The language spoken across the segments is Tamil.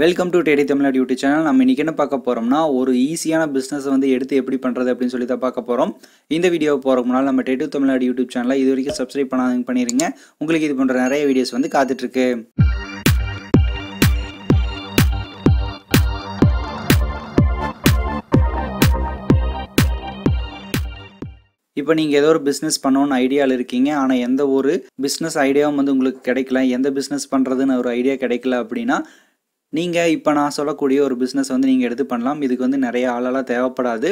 welcome to Teddy Tamil Nadu YouTube channel நம்ம இன்றைக்கி என்ன பார்க்க போகிறோம்னா ஒரு ஈஸியான பிஸ்னஸ் வந்து எடுத்து எப்படி பண்ணுறது அப்படின்னு சொல்லி தான் பார்க்க போகிறோம் இந்த வீடியோ போகிறோம் முன்னால் நம்ம டெடி தமிழ்நாடு யூடியூப் சேனலை இது வரைக்கும் சப்ஸ்கிரைப் பண்ணாங்க பண்ணிடுங்க உங்களுக்கு இது பண்ணுற நிறைய வீடியோஸ் வந்து காத்துட்ருக்கு இப்போ நீங்கள் ஏதோ ஒரு பிஸ்னஸ் பண்ணணும்னு ஐடியாவில் இருக்கீங்க ஆனால் எந்த ஒரு பிஸ்னஸ் ஐடியாவும் வந்து உங்களுக்கு கிடைக்கல எந்த பிஸ்னஸ் பண்ணுறதுன்னு ஒரு ஐடியா கிடைக்கல அப்படின்னா நீங்கள் இப்போ நான் சொல்லக்கூடிய ஒரு பிஸ்னஸ் வந்து நீங்கள் எடுத்து பண்ணலாம் இதுக்கு வந்து நிறைய ஆளெல்லாம் தேவைப்படாது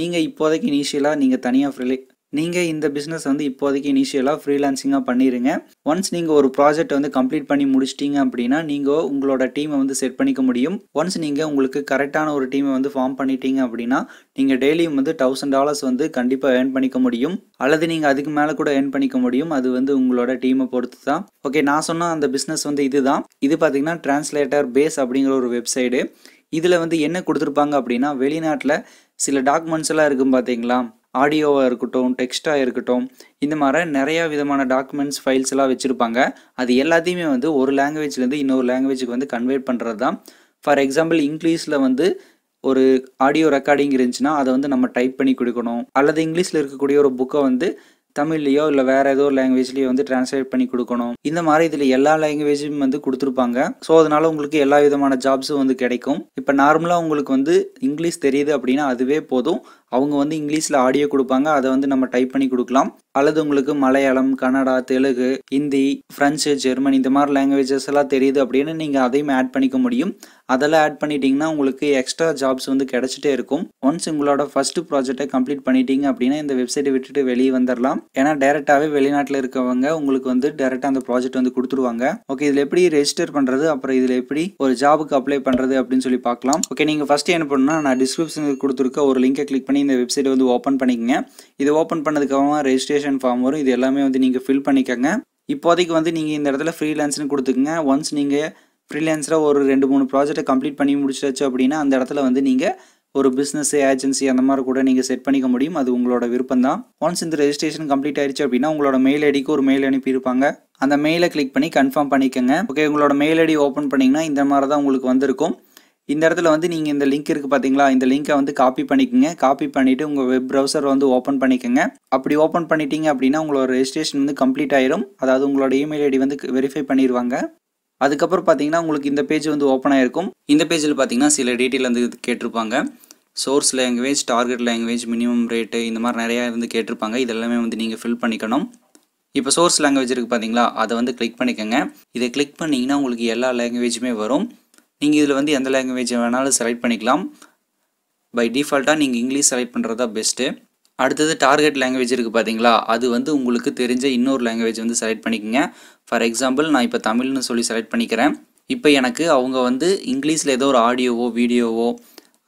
நீங்கள் இப்போதைக்கு இனிஷியலாக நீங்கள் தனியாக ஃப்ரீ நீங்கள் இந்த பிஸ்னஸ் வந்து இப்போதைக்கு இனிஷியலாக ஃப்ரீலான்சிங்காக பண்ணிடுங்க ஒன்ஸ் நீங்கள் ஒரு ப்ராஜெக்ட் வந்து கம்ப்ளீட் பண்ணி முடிச்சிட்டிங்க அப்படின்னா நீங்கள் உங்களோட டீமை வந்து செட் பண்ணிக்க முடியும் ஒன்ஸ் நீங்கள் உங்களுக்கு கரெக்டான ஒரு டீமை வந்து ஃபார்ம் பண்ணிட்டீங்க அப்படின்னா நீங்கள் டெய்லியும் வந்து தௌசண்ட் டாலர்ஸ் வந்து கண்டிப்பாக ஏர்ன் பண்ணிக்க முடியும் அல்லது நீங்கள் அதுக்கு மேலே கூட ஏர்ன் பண்ணிக்க முடியும் அது வந்து உங்களோட டீமை பொறுத்து தான் ஓகே நான் சொன்ன அந்த பிஸ்னஸ் வந்து இதுதான் இது பார்த்தீங்கன்னா டிரான்ஸ்லேட்டர் பேஸ் அப்படிங்கிற ஒரு வெப்சைடு இதில் வந்து என்ன கொடுத்துருப்பாங்க அப்படின்னா வெளிநாட்டில் சில டாக்குமெண்ட்ஸ் எல்லாம் இருக்கும் பார்த்தீங்களா ஆடியோவாக இருக்கட்டும் டெக்ஸ்ட்டாக இருக்கட்டும் இந்த மாதிரி நிறையா விதமான டாக்குமெண்ட்ஸ் ஃபைல்ஸ் எல்லாம் வச்சுருப்பாங்க அது எல்லாத்தையுமே வந்து ஒரு லாங்குவேஜ்லேருந்து இன்னொரு லாங்குவேஜுக்கு வந்து கன்வெர்ட் பண்ணுறது தான் ஃபார் எக்ஸாம்பிள் இங்கிலீஷில் வந்து ஒரு ஆடியோ ரெக்கார்டிங் இருந்துச்சுன்னா அதை வந்து நம்ம டைப் பண்ணி கொடுக்கணும் அல்லது இங்கிலீஷில் இருக்கக்கூடிய ஒரு புக்கை வந்து தமிழ்லையோ இல்லை வேறு ஏதோ ஒரு லாங்குவேஜ்லேயோ வந்து டிரான்ஸ்லேட் பண்ணி கொடுக்கணும் இந்த மாதிரி இதில் எல்லா லாங்குவேஜும் வந்து கொடுத்துருப்பாங்க ஸோ அதனால் உங்களுக்கு எல்லா விதமான ஜாப்ஸும் வந்து கிடைக்கும் இப்போ நார்மலாக உங்களுக்கு வந்து இங்கிலீஷ் தெரியுது அப்படின்னா அதுவே போதும் அவங்க வந்து இங்கிலீஷில் ஆடியோ கொடுப்பாங்க அதை வந்து நம்ம டைப் பண்ணி கொடுக்கலாம் அல்லது உங்களுக்கு மலையாளம் கன்னடா தெலுங்கு ஹிந்தி ஃப்ரெஞ்சு ஜெர்மன் இந்த மாதிரி லாங்குவேஜஸ் எல்லாம் தெரியுது அப்படின்னு நீங்கள் அதையும் ஆட் பண்ணிக்க முடியும் அதெல்லாம் ஆட் பண்ணிட்டீங்கன்னா உங்களுக்கு எக்ஸ்ட்ரா ஜாப்ஸ் வந்து கிடச்சிட்டே இருக்கும் ஒன்ஸ் உங்களோட ஃபஸ்ட்டு ப்ராஜெக்டை கம்ப்ளீட் பண்ணிட்டீங்க அப்படின்னா இந்த வெப்சைட்டை விட்டுட்டு வெளியே வந்துடலாம் ஏன்னா டேரெக்டாகவே வெளிநாட்டில் இருக்கவங்க உங்களுக்கு வந்து டேரெக்டாக அந்த ப்ராஜெக்ட் வந்து கொடுத்துருவாங்க ஓகே இதில் எப்படி ரெஜிஸ்டர் பண்ணுறது அப்புறம் இதில் எப்படி ஒரு ஜாபுக்கு அப்ளை பண்ணுறது அப்படின்னு சொல்லி பார்க்கலாம் ஓகே நீங்கள் ஃபஸ்ட்டு என்ன பண்ணுன்னா நான் டிஸ்கிரிப்ஷனில் கொடுத்துருக்க ஒரு லிங்கை கிளிக் பண்ணி பண்ணி இந்த வெப்சைட்டை வந்து ஓப்பன் பண்ணிக்கங்க இது ஓப்பன் பண்ணதுக்கப்புறமா ரெஜிஸ்ட்ரேஷன் ஃபார்ம் வரும் இது எல்லாமே வந்து நீங்கள் ஃபில் பண்ணிக்கோங்க இப்போதைக்கு வந்து நீங்கள் இந்த இடத்துல ஃப்ரீலான்ஸ்னு கொடுத்துக்குங்க ஒன்ஸ் நீங்கள் ஃப்ரீலான்ஸராக ஒரு ரெண்டு மூணு ப்ராஜெக்டை கம்ப்ளீட் பண்ணி முடிச்சாச்சு அப்படின்னா அந்த இடத்துல வந்து நீங்கள் ஒரு பிஸ்னஸ் ஏஜென்சி அந்த மாதிரி கூட நீங்கள் செட் பண்ணிக்க முடியும் அது உங்களோட விருப்பம் தான் ஒன்ஸ் இந்த ரெஜிஸ்ட்ரேஷன் கம்ப்ளீட் ஆயிடுச்சு அப்படின்னா உங்களோட மெயில் ஐடிக்கு ஒரு மெயில் அனுப்பியிருப்பாங்க அந்த மெயிலை கிளிக் பண்ணி கன்ஃபார்ம் பண்ணிக்கோங்க ஓகே உங்களோட மெயில் ஐடி ஓப்பன் பண்ணிங்கன்னா இந்த மாதிரி தான் உங்களுக்கு வந்திருக்கும் இந்த இடத்துல வந்து நீங்கள் இந்த லிங்க் இருக்குது பார்த்தீங்களா இந்த லிங்க்கை வந்து காப்பி பண்ணிக்கோங்க காப்பி பண்ணிவிட்டு உங்கள் வெப் ப்ரௌசர் வந்து ஓப்பன் பண்ணிக்கோங்க அப்படி ஓப்பன் பண்ணிட்டீங்க அப்படின்னா உங்களோட ரெஜிஸ்ட்ரேஷன் வந்து கம்ப்ளீட் ஆயிரும் அதாவது உங்களோட இமெயில் ஐடி வந்து வெரிஃபை பண்ணிடுவாங்க அதுக்கப்புறம் பார்த்தீங்கன்னா உங்களுக்கு இந்த பேஜ் வந்து ஓப்பன் ஆகிருக்கும் இந்த பேஜில் பார்த்தீங்கன்னா சில டீட்டெயில் வந்து கேட்டிருப்பாங்க source language target language minimum rate இந்த மாதிரி நிறையா இருந்து கேட்டிருப்பாங்க இதெல்லாமே வந்து நீங்கள் ஃபில் பண்ணிக்கணும் இப்போ சோர்ஸ் லாங்குவேஜ் இருக்குது பார்த்தீங்களா அதை வந்து கிளிக் பண்ணிக்கோங்க இதை கிளிக் பண்ணிங்கன்னா உங்களுக்கு எல்லா லாங்குவேஜுமே வரும் நீங்கள் இதில் வந்து எந்த லாங்குவேஜ் வேணாலும் செலக்ட் பண்ணிக்கலாம் பை டிஃபால்ட்டாக நீங்கள் இங்கிலீஷ் செலக்ட் பண்ணுறது தான் பெஸ்ட்டு அடுத்தது டார்கெட் லாங்குவேஜ் இருக்குது பார்த்தீங்களா அது வந்து உங்களுக்கு தெரிஞ்ச இன்னொரு லாங்குவேஜ் வந்து செலக்ட் பண்ணிக்கோங்க ஃபார் எக்ஸாம்பிள் நான் இப்போ தமிழ்னு சொல்லி செலக்ட் பண்ணிக்கிறேன் இப்போ எனக்கு அவங்க வந்து இங்கிலீஷில் ஏதோ ஒரு ஆடியோவோ வீடியோவோ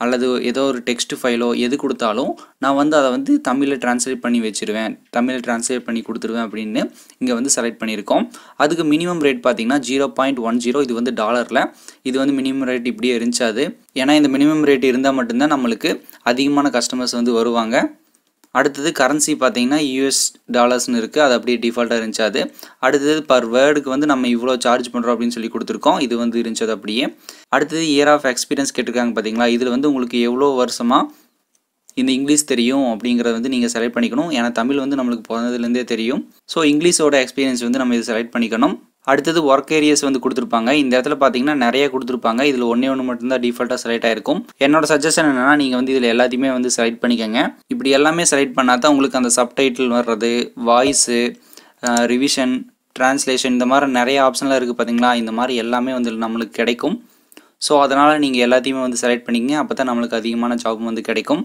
அல்லது ஏதோ ஒரு டெக்ஸ்ட் ஃபைலோ எது கொடுத்தாலும் நான் வந்து அதை வந்து தமிழில் ட்ரான்ஸ்லேட் பண்ணி வச்சுருவேன் தமிழில் ட்ரான்ஸ்லேட் பண்ணி கொடுத்துருவேன் அப்படின்னு இங்கே வந்து செலக்ட் பண்ணியிருக்கோம் அதுக்கு மினிமம் ரேட் பார்த்தீங்கன்னா ஜீரோ பாயிண்ட் ஒன் ஜீரோ இது வந்து டாலரில் இது வந்து மினிமம் ரேட் இப்படியே இருந்துச்சாது ஏன்னா இந்த மினிமம் ரேட் இருந்தால் மட்டும்தான் நம்மளுக்கு அதிகமான கஸ்டமர்ஸ் வந்து வருவாங்க அடுத்தது கரன்சி பார்த்தீங்கன்னா யூஎஸ் டாலர்ஸ்னு இருக்குது அது அப்படியே டிஃபால்ட்டாக இருந்துச்சாது அடுத்தது பர் வேர்டுக்கு வந்து நம்ம இவ்வளோ சார்ஜ் பண்ணுறோம் அப்படின்னு சொல்லி கொடுத்துருக்கோம் இது வந்து இருந்துச்சது அப்படியே அடுத்தது இயர் ஆஃப் எக்ஸ்பீரியன்ஸ் கேட்டிருக்காங்க பார்த்தீங்களா இதில் வந்து உங்களுக்கு எவ்வளோ வருஷமாக இந்த இங்கிலீஷ் தெரியும் அப்படிங்கிறத வந்து நீங்கள் செலக்ட் பண்ணிக்கணும் ஏன்னா தமிழ் வந்து நம்மளுக்கு பிறந்ததுலேருந்தே தெரியும் ஸோ இங்கிலீஷோட எக்ஸ்பீரியன்ஸ் வந்து நம்ம இது செலக்ட் பண்ணிக்கணும் அடுத்தது ஒர்க் ஏரியாஸ் வந்து கொடுத்துருப்பாங்க இந்த இடத்துல பார்த்தீங்கன்னா நிறைய கொடுத்துருப்பாங்க இதில் ஒன்றே ஒன்று மட்டும்தான் டிஃபால்ட்டாக செலக்ட் ஆயிருக்கும் என்னோட சஜஷன் என்னென்னா நீங்கள் வந்து இதில் எல்லாத்தையுமே வந்து செலக்ட் பண்ணிக்கோங்க இப்படி எல்லாமே செலக்ட் பண்ணால் தான் உங்களுக்கு அந்த சப்டைட்டில் வர்றது வாய்ஸு ரிவிஷன் டிரான்ஸ்லேஷன் இந்த மாதிரி நிறைய ஆப்ஷன்லாம் இருக்குது பார்த்தீங்களா இந்த மாதிரி எல்லாமே வந்து நம்மளுக்கு கிடைக்கும் ஸோ அதனால் நீங்கள் எல்லாத்தையுமே வந்து செலக்ட் பண்ணிக்கங்க அப்போ தான் நம்மளுக்கு அதிகமான ஜாப் வந்து கிடைக்கும்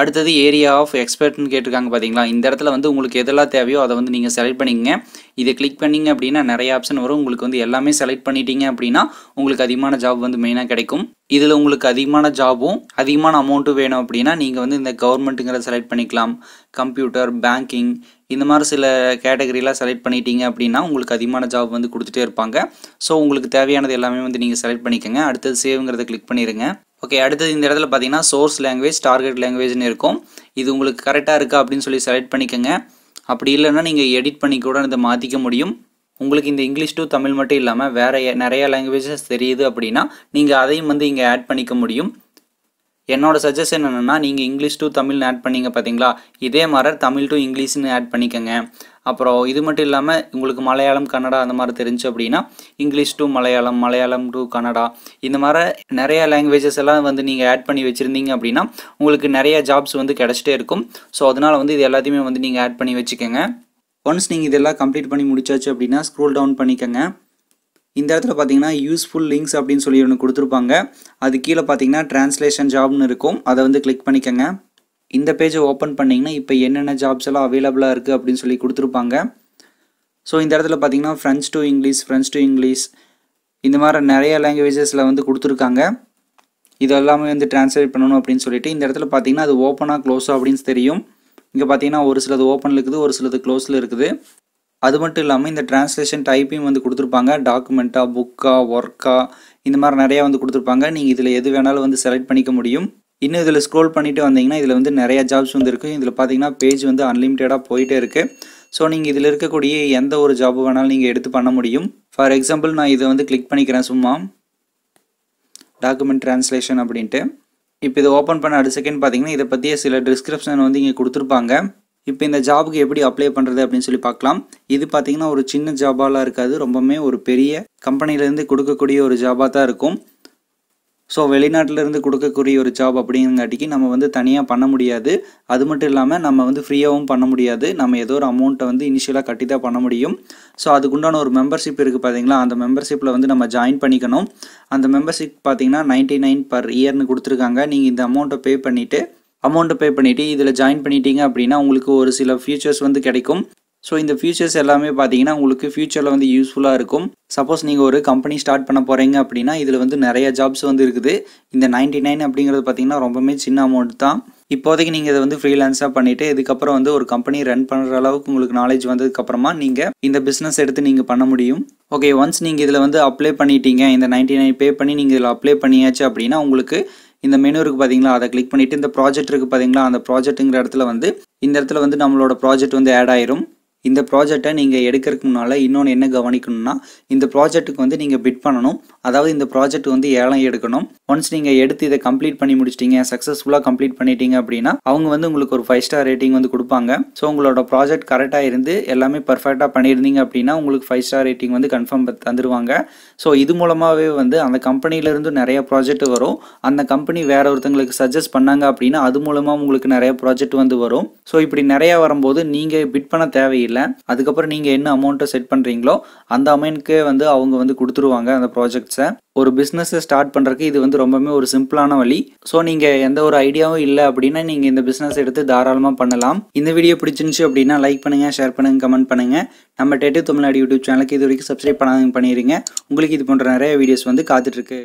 அடுத்தது ஏரியா ஆஃப் எக்ஸ்பர்ட்னு கேட்டிருக்காங்க பார்த்தீங்களா இந்த இடத்துல வந்து உங்களுக்கு எதெல்லாம் தேவையோ அதை வந்து நீங்கள் செலக்ட் பண்ணிங்க இதை கிளிக் பண்ணிங்க அப்படின்னா நிறைய ஆப்ஷன் வரும் உங்களுக்கு வந்து எல்லாமே செலக்ட் பண்ணிட்டீங்க அப்படின்னா உங்களுக்கு அதிகமான ஜாப் வந்து மெயினாக கிடைக்கும் இதில் உங்களுக்கு அதிகமான ஜாபும் அதிகமான அமௌண்ட்டும் வேணும் அப்படின்னா நீங்கள் வந்து இந்த கவர்மெண்ட்டுங்கிறத செலக்ட் பண்ணிக்கலாம் கம்ப்யூட்டர் பேங்கிங் இந்த மாதிரி சில கேட்டகரியெலாம் செலக்ட் பண்ணிட்டீங்க அப்படின்னா உங்களுக்கு அதிகமான ஜாப் வந்து கொடுத்துட்டே இருப்பாங்க ஸோ உங்களுக்கு தேவையானது எல்லாமே வந்து நீங்கள் செலக்ட் பண்ணிக்கோங்க அடுத்தது சேவ்ங்கிறத கிளிக் பண்ணிடுங்க ஓகே அடுத்தது இந்த இடத்துல பார்த்தீங்கன்னா சோர்ஸ் லாங்குவேஜ் டார்கெட் லாங்குவேஜ்னு இருக்கும் இது உங்களுக்கு கரெக்டாக இருக்கா அப்படின்னு சொல்லி செலக்ட் பண்ணிக்கோங்க அப்படி இல்லைன்னா நீங்கள் எடிட் பண்ணி கூட இதை மாற்றிக்க முடியும் உங்களுக்கு இந்த இங்கிலீஷ் டு தமிழ் மட்டும் இல்லாமல் வேறு நிறையா லாங்குவேஜஸ் தெரியுது அப்படின்னா நீங்கள் அதையும் வந்து இங்கே ஆட் பண்ணிக்க முடியும் என்னோட சஜஷன் என்னென்னா நீங்கள் இங்கிலீஷ் டு தமிழ்னு ஆட் பண்ணிங்க பார்த்தீங்களா இதே மாதிரி தமிழ் டு இங்கிலீஷ்னு ஆட் பண்ணிக்கோங்க அப்புறம் இது மட்டும் இல்லாமல் உங்களுக்கு மலையாளம் கன்னடா அந்த மாதிரி தெரிஞ்சு அப்படின்னா English to Malayalam Malayalam to Kannada இந்த மாதிரி நிறைய லாங்குவேஜஸ் எல்லாம் வந்து நீங்கள் ஆட் பண்ணி வச்சுருந்தீங்க அப்படின்னா உங்களுக்கு நிறைய ஜாப்ஸ் வந்து கிடச்சிட்டே இருக்கும் ஸோ அதனால் வந்து இது எல்லாத்தையுமே வந்து நீங்கள் ஆட் பண்ணி வச்சுக்கோங்க ஒன்ஸ் நீங்கள் இதெல்லாம் கம்ப்ளீட் பண்ணி முடிச்சாச்சு அப்படின்னா ஸ்க்ரோல் டவுன் பண்ணிக்கோங்க இந்த இடத்துல பார்த்தீங்கன்னா யூஸ்ஃபுல் லிங்க்ஸ் அப்படின்னு சொல்லி ஒன்று கொடுத்துருப்பாங்க அது கீழே பார்த்தீங்கன்னா டிரான்ஸ்லேஷன் ஜாப்னு இருக்கும் அதை வந்து கிளிக் பண்ணிக்கோங்க இந்த பேஜை ஓப்பன் பண்ணிங்கன்னா இப்போ என்னென்ன ஜாப்ஸ் எல்லாம் அவைலபிளாக இருக்குது அப்படின்னு சொல்லி கொடுத்துருப்பாங்க ஸோ இந்த இடத்துல பார்த்தீங்கன்னா French to English French to English இந்த மாதிரி நிறைய லாங்குவேஜஸில் வந்து கொடுத்துருக்காங்க இது எல்லாமே வந்து டிரான்ஸ்லேட் பண்ணணும் அப்படின்னு சொல்லிட்டு இந்த இடத்துல பார்த்தீங்கன்னா அது ஓப்பனாக க்ளோஸாக அப்படின்னு தெரியும் இங்கே பார்த்தீங்கன்னா ஒரு சிலது ஓப்பனில் இருக்குது ஒரு சிலது க்ளோஸில் இருக்குது அது மட்டும் இல்லாமல் இந்த டிரான்ஸ்லேஷன் டைப்பையும் வந்து கொடுத்துருப்பாங்க டாக்குமெண்ட்டாக புக்காக ஒர்க்காக இந்த மாதிரி நிறையா வந்து கொடுத்துருப்பாங்க நீங்கள் இதில் எது வேணாலும் வந்து செலக்ட் பண்ணிக்க முடியும் இன்னும் இதில் ஸ்க்ரோல் பண்ணிட்டு வந்தீங்கன்னா இதில் வந்து நிறையா ஜாப்ஸ் வந்து இருக்குது இதில் பார்த்தீங்கன்னா பேஜ் வந்து அன்லிமிட்டடாக போயிட்டே இருக்குது ஸோ நீங்கள் இதில் இருக்கக்கூடிய எந்த ஒரு ஜாப் வேணாலும் நீங்கள் எடுத்து பண்ண முடியும் ஃபார் எக்ஸாம்பிள் நான் இதை வந்து கிளிக் பண்ணிக்கிறேன் சும்மா டாக்குமெண்ட் ட்ரான்ஸ்லேஷன் அப்படின்ட்டு இப்போ இதை ஓப்பன் பண்ண அடுத்த செகண்ட் பார்த்தீங்கன்னா இதை பற்றிய சில டிஸ்கிரிப்ஷன் வந்து இங்கே கொடுத்துருப்பாங்க இப்போ இந்த ஜாபுக்கு எப்படி அப்ளை பண்ணுறது அப்படின்னு சொல்லி பார்க்கலாம் இது பார்த்திங்கன்னா ஒரு சின்ன ஜாபாலாம் இருக்காது ரொம்பவுமே ஒரு பெரிய கம்பெனிலேருந்து கொடுக்கக்கூடிய ஒரு ஜாபாக தான் இருக்கும் ஸோ வெளிநாட்டிலேருந்து கொடுக்கக்கூடிய ஒரு ஜாப் அப்படிங்காட்டிக்கு நம்ம வந்து தனியாக பண்ண முடியாது அது மட்டும் இல்லாமல் நம்ம வந்து ஃப்ரீயாகவும் பண்ண முடியாது நம்ம ஏதோ ஒரு அமௌண்ட்டை வந்து இனிஷியலாக கட்டி தான் பண்ண முடியும் ஸோ அதுக்குண்டான ஒரு மெம்பர்ஷிப் இருக்குது பார்த்தீங்களா அந்த மெம்பர்ஷிப்பில் வந்து நம்ம ஜாயின் பண்ணிக்கணும் அந்த மெம்பர்ஷிப் பார்த்தீங்கன்னா நைன்ட்டி நைன் பர் இயர்னு கொடுத்துருக்காங்க நீங்கள் இந்த அமௌண்ட்டை பே பண்ணிவிட்டு அமௌண்ட்டு பே பண்ணிவிட்டு இதில் ஜாயின் பண்ணிட்டீங்க அப்படின்னா உங்களுக்கு ஒரு சில ஃபியூச்சர்ஸ் வந்து கிடைக்கும் ஸோ இந்த ஃபியூச்சர்ஸ் எல்லாமே பார்த்தீங்கன்னா உங்களுக்கு ஃபியூச்சரில் வந்து யூஸ்ஃபுல்லாக இருக்கும் சப்போஸ் நீங்கள் ஒரு கம்பெனி ஸ்டார்ட் பண்ண போகிறீங்க அப்படின்னா இதில் வந்து நிறைய ஜாப்ஸ் வந்து இருக்குது இந்த நைன்டி நைன் அப்படிங்கிறது பார்த்தீங்கன்னா ரொம்பவுமே சின்ன அமௌண்ட் தான் இப்போதைக்கு நீங்கள் இதை வந்து ஃப்ரீலான்ஸாக பண்ணிவிட்டு இதுக்கப்புறம் வந்து ஒரு கம்பெனி ரன் பண்ணுற அளவுக்கு உங்களுக்கு நாலேஜ் வந்ததுக்கப்புறமா நீங்கள் இந்த பிஸ்னஸ் எடுத்து நீங்கள் பண்ண முடியும் ஓகே ஒன்ஸ் நீங்கள் இதில் வந்து அப்ளை பண்ணிட்டீங்க இந்த நைன்டி நைன் பே பண்ணி நீங்கள் இதில் அப்ளை பண்ணியாச்சு அப்படின்னா உங்களுக்கு இந்த மெனு இருக்குது பார்த்தீங்களா அதை கிளிக் பண்ணிவிட்டு இந்த ப்ராஜெக்ட் இருக்குது பார்த்தீங்களா அந்த ப்ராஜெக்ட்டுங்கிற இடத்துல வந்து இந்த இடத்துல வந்து நம்மளோட ப்ராஜெக்ட் வந்து ஆட் ஆயிரும் இந்த ப்ராஜெக்டை நீங்கள் எடுக்கிறதுக்கு முன்னால் இன்னொன்று என்ன கவனிக்கணும்னா இந்த ப்ராஜெக்ட்டுக்கு வந்து நீங்கள் பிட் பண்ணணும் அதாவது இந்த ப்ராஜெக்ட் வந்து ஏலம் எடுக்கணும் ஒன்ஸ் நீங்கள் எடுத்து இதை கம்ப்ளீட் பண்ணி முடிச்சிட்டிங்க சக்ஸஸ்ஃபுல்லாக கம்ப்ளீட் பண்ணிட்டீங்க அப்படின்னா அவங்க வந்து உங்களுக்கு ஒரு ஃபைவ் ஸ்டார் ரேட்டிங் வந்து கொடுப்பாங்க ஸோ உங்களோட ப்ராஜெக்ட் கரெக்டாக இருந்து எல்லாமே பர்ஃபெக்டாக பண்ணியிருந்தீங்க அப்படின்னா உங்களுக்கு ஃபைவ் ஸ்டார் ரேட்டிங் வந்து கன்ஃபார்ம் தந்துடுவாங்க ஸோ இது மூலமாகவே வந்து அந்த கம்பெனியிலேருந்து நிறைய ப்ராஜெக்ட் வரும் அந்த கம்பெனி வேற ஒருத்தங்களுக்கு சஜஸ்ட் பண்ணாங்க அப்படின்னா அது மூலமாக உங்களுக்கு நிறைய ப்ராஜெக்ட் வந்து வரும் ஸோ இப்படி நிறையா வரும்போது நீங்கள் பிட் பண்ண தேவையில்லை ப்ராஜெக்டில் அதுக்கப்புறம் நீங்கள் என்ன அமௌண்ட்டை செட் பண்ணுறீங்களோ அந்த அமௌண்ட்க்கே வந்து அவங்க வந்து கொடுத்துருவாங்க அந்த ப்ராஜெக்ட்ஸை ஒரு பிஸ்னஸை ஸ்டார்ட் பண்ணுறதுக்கு இது வந்து ரொம்பவுமே ஒரு சிம்பிளான வழி ஸோ நீங்கள் எந்த ஒரு ஐடியாவும் இல்லை அப்படின்னா நீங்கள் இந்த பிஸ்னஸ் எடுத்து தாராளமாக பண்ணலாம் இந்த வீடியோ பிடிச்சிருந்துச்சு அப்படின்னா லைக் பண்ணுங்கள் ஷேர் பண்ணுங்கள் கமெண்ட் பண்ணுங்கள் நம்ம டெட்டு தமிழ்நாடு யூடியூப் சேனலுக்கு இது வரைக்கும் சப்ஸ்கிரைப் பண்ணாதீங்க பண்ணிடுங்க உங்களுக்கு இது போன்ற நிறைய வீடியோஸ் வந்து காத்துட்ருக்கு